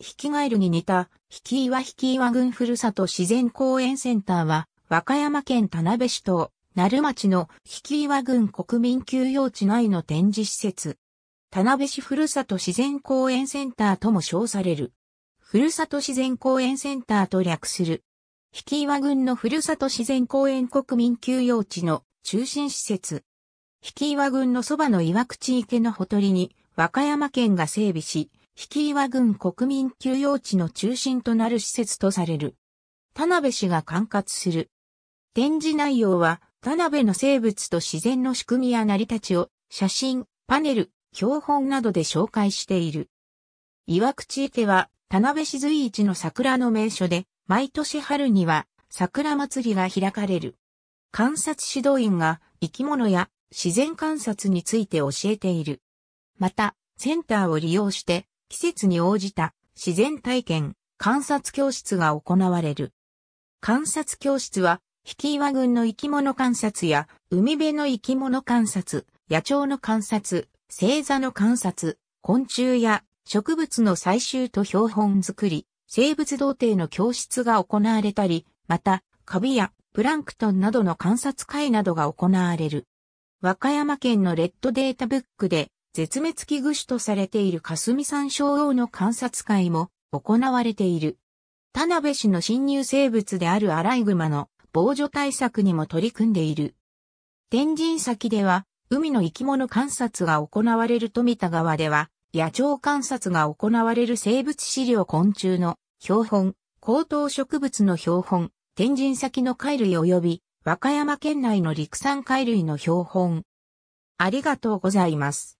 引きガエルに似た、引岩引岩郡ふるさと自然公園センターは、和歌山県田辺市と、鳴町の引岩郡国民休養地内の展示施設。田辺市ふるさと自然公園センターとも称される。ふるさと自然公園センターと略する。引岩郡のふるさと自然公園国民休養地の中心施設。引岩郡のそばの岩口池のほとりに、和歌山県が整備し、引岩郡国民休養地の中心となる施設とされる。田辺市が管轄する。展示内容は、田辺の生物と自然の仕組みや成り立ちを、写真、パネル、標本などで紹介している。岩口池は、田辺市随一の桜の名所で、毎年春には、桜祭りが開かれる。観察指導員が、生き物や自然観察について教えている。また、センターを利用して、季節に応じた自然体験、観察教室が行われる。観察教室は、引岩群の生き物観察や、海辺の生き物観察、野鳥の観察、星座の観察、昆虫や植物の採集と標本作り、生物童貞の教室が行われたり、また、カビやプランクトンなどの観察会などが行われる。和歌山県のレッドデータブックで絶滅危惧種とされている霞山小王の観察会も行われている。田辺市の侵入生物であるアライグマの防除対策にも取り組んでいる。天神先では海の生き物観察が行われる富田川では野鳥観察が行われる生物資料昆虫の標本、高等植物の標本、天神先の貝類及び和歌山県内の陸産貝類の標本。ありがとうございます。